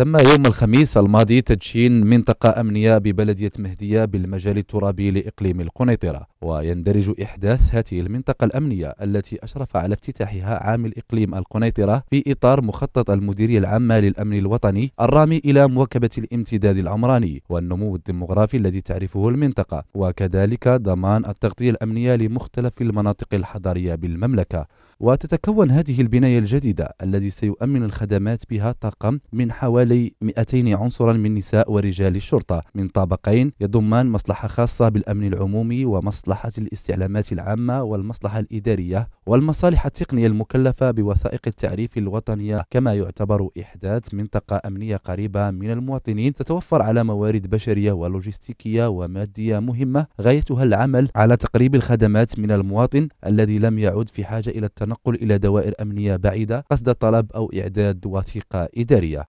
تم يوم الخميس الماضي تدشين منطقة أمنية ببلدية مهدية بالمجال الترابي لإقليم القنيطرة ويندرج إحداث هذه المنطقة الأمنية التي أشرف على افتتاحها عامل إقليم القنيطرة في إطار مخطط المديرية العامة للأمن الوطني الرامي إلى مواكبة الامتداد العمراني والنمو الديمغرافي الذي تعرفه المنطقة وكذلك ضمان التغطية الأمنية لمختلف المناطق الحضرية بالمملكة وتتكون هذه البناية الجديدة الذي سيؤمن الخدمات بها طاقم من حوالي 200 عنصرا من نساء ورجال الشرطة من طابقين يضمان مصلحة خاصة بالأمن العمومي ومصلحة مصلحة الاستعلامات العامة والمصلحة الإدارية والمصالح التقنية المكلفة بوثائق التعريف الوطنية كما يعتبر إحداث منطقة أمنية قريبة من المواطنين تتوفر على موارد بشرية ولوجستيكية ومادية مهمة غايتها العمل على تقريب الخدمات من المواطن الذي لم يعد في حاجة إلى التنقل إلى دوائر أمنية بعيدة قصد طلب أو إعداد وثيقة إدارية